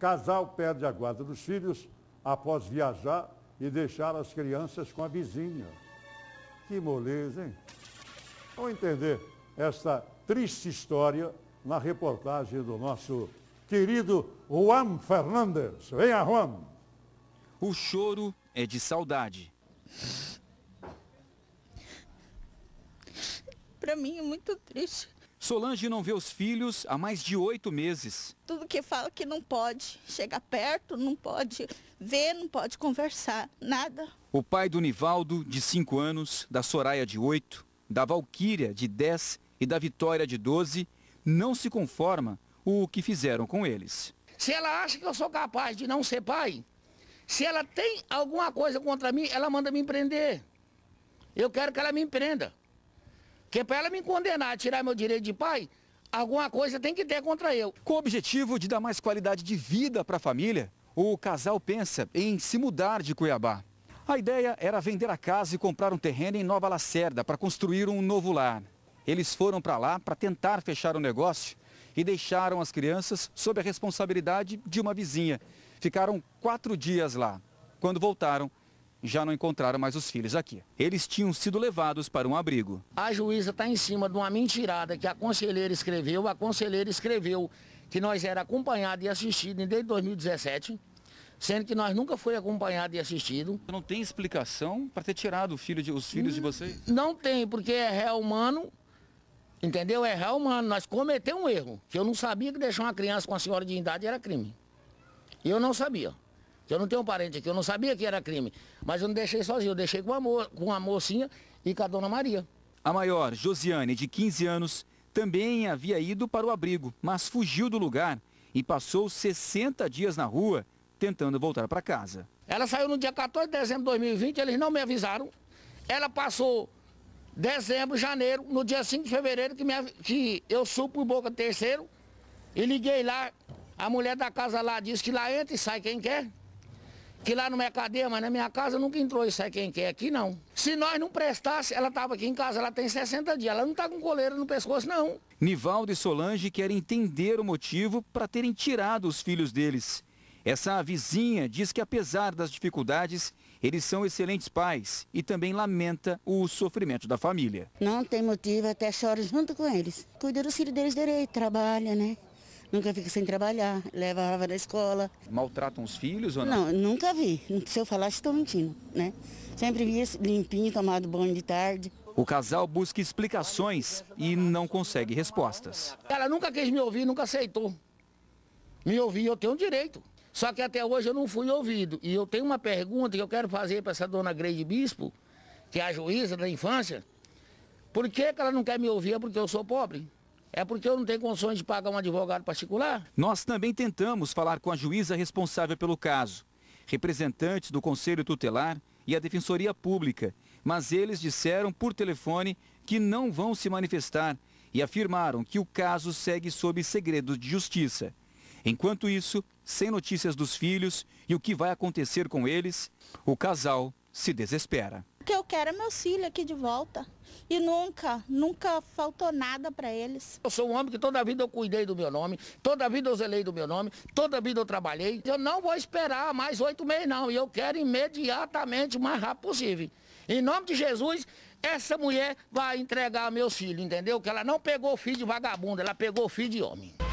Casal perde a guarda dos filhos após viajar e deixar as crianças com a vizinha. Que moleza, hein? Vamos entender esta triste história na reportagem do nosso querido Juan Fernandes. Venha, Juan. O choro é de saudade. Para mim é muito triste Solange não vê os filhos há mais de oito meses. Tudo que fala que não pode chegar perto, não pode ver, não pode conversar, nada. O pai do Nivaldo, de cinco anos, da Soraya, de oito, da Valquíria, de dez e da Vitória, de doze, não se conforma com o que fizeram com eles. Se ela acha que eu sou capaz de não ser pai, se ela tem alguma coisa contra mim, ela manda me prender. Eu quero que ela me prenda. Porque para ela me condenar, tirar meu direito de pai, alguma coisa tem que ter contra eu. Com o objetivo de dar mais qualidade de vida para a família, o casal pensa em se mudar de Cuiabá. A ideia era vender a casa e comprar um terreno em Nova Lacerda para construir um novo lar. Eles foram para lá para tentar fechar o negócio e deixaram as crianças sob a responsabilidade de uma vizinha. Ficaram quatro dias lá. Quando voltaram, já não encontraram mais os filhos aqui. Eles tinham sido levados para um abrigo. A juíza está em cima de uma mentirada que a conselheira escreveu. A conselheira escreveu que nós era acompanhado e assistido desde 2017, sendo que nós nunca foi acompanhado e assistido. Não tem explicação para ter tirado filho de, os filhos não, de hum, vocês? Não tem, porque é real humano, entendeu? É real humano. Nós cometemos um erro, que eu não sabia que deixar uma criança com a senhora de idade era crime. Eu não sabia. Eu não tenho um parente aqui, eu não sabia que era crime. Mas eu não deixei sozinho, eu deixei com uma, com mocinha e com a dona Maria. A maior, Josiane, de 15 anos, também havia ido para o abrigo, mas fugiu do lugar e passou 60 dias na rua tentando voltar para casa. Ela saiu no dia 14 de dezembro de 2020, eles não me avisaram. Ela passou dezembro, janeiro, no dia 5 de fevereiro, que, me, que eu subo por boca terceiro e liguei lá. A mulher da casa lá disse que lá entra e sai quem quer. Que lá não é cadeia, mas na minha casa nunca entrou isso aí quem quer aqui, não. Se nós não prestasse, ela estava aqui em casa, ela tem 60 dias, ela não está com coleira no pescoço, não. Nivaldo e Solange querem entender o motivo para terem tirado os filhos deles. Essa vizinha diz que apesar das dificuldades, eles são excelentes pais e também lamenta o sofrimento da família. Não tem motivo, até choro junto com eles. Cuida dos filhos deles direito, trabalha, né? nunca fica sem trabalhar, levava na escola. Maltratam os filhos ou não? Não, nunca vi. Se eu falar, estou mentindo, né? Sempre vi limpinho, tomado banho de tarde. O casal busca explicações e não consegue respostas. Ela nunca quis me ouvir, nunca aceitou. Me ouvir, eu tenho direito. Só que até hoje eu não fui ouvido. E eu tenho uma pergunta que eu quero fazer para essa dona Grade Bispo, que é a juíza da infância. Por que, que ela não quer me ouvir? É porque eu sou pobre. É porque eu não tenho condições de pagar um advogado particular? Nós também tentamos falar com a juíza responsável pelo caso, representantes do Conselho Tutelar e a Defensoria Pública, mas eles disseram por telefone que não vão se manifestar e afirmaram que o caso segue sob segredo de justiça. Enquanto isso, sem notícias dos filhos e o que vai acontecer com eles, o casal se desespera. O que eu quero é meus filhos aqui de volta. E nunca, nunca faltou nada para eles. Eu sou um homem que toda a vida eu cuidei do meu nome, toda a vida eu zelei do meu nome, toda a vida eu trabalhei. Eu não vou esperar mais oito meses, não. E eu quero imediatamente, o mais rápido possível. Em nome de Jesus, essa mulher vai entregar meus filhos, entendeu? Que ela não pegou filho de vagabundo, ela pegou filho de homem.